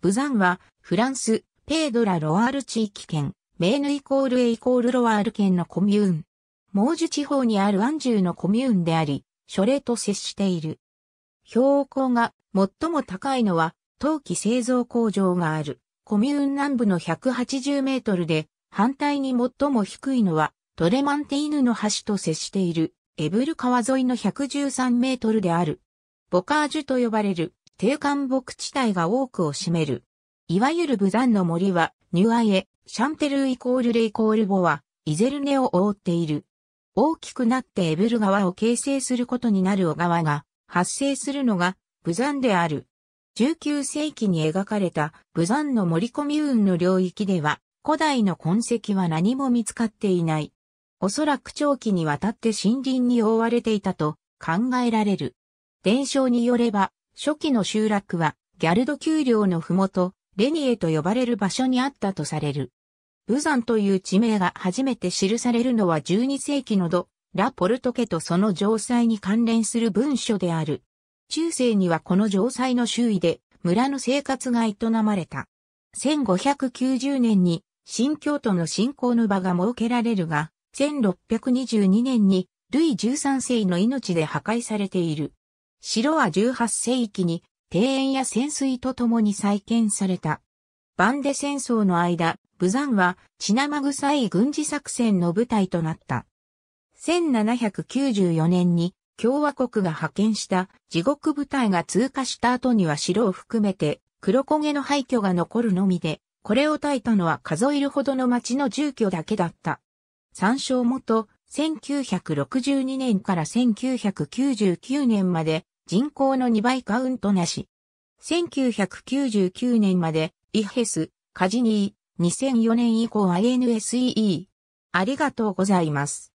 ブザンは、フランス、ペードラ・ロワール地域圏、メーヌイコールエイコールロワール県のコミューン。モージュ地方にあるアンジュのコミューンであり、書類と接している。標高が最も高いのは、陶器製造工場がある、コミューン南部の180メートルで、反対に最も低いのは、トレマンティーヌの橋と接している、エブル川沿いの113メートルである。ボカージュと呼ばれる、低干木地帯が多くを占める。いわゆるブザンの森は、ニュアエ、シャンテルイコールレイコールボは、イゼルネを覆っている。大きくなってエブル川を形成することになる小川が発生するのがブザンである。19世紀に描かれたブザンの森コミューンの領域では古代の痕跡は何も見つかっていない。おそらく長期にわたって森林に覆われていたと考えられる。伝承によれば初期の集落はギャルド丘陵のふもと、レニエと呼ばれる場所にあったとされる。ブザンという地名が初めて記されるのは12世紀のド・ラ・ポルト家とその城塞に関連する文書である。中世にはこの城塞の周囲で村の生活が営まれた。1590年に新京都の信仰の場が設けられるが、1622年にルイ13世の命で破壊されている。城は18世紀に庭園や潜水と共に再建された。バンデ戦争の間、ブザンは血生臭い軍事作戦の舞台となった。1794年に共和国が派遣した地獄部隊が通過した後には城を含めて黒焦げの廃墟が残るのみで、これを焚いたのは数えるほどの町の住居だけだった。参照元、1962年から1999年まで人口の2倍カウントなし。1999年までイヘス、カジニー、2004年以降 INSEE。ありがとうございます。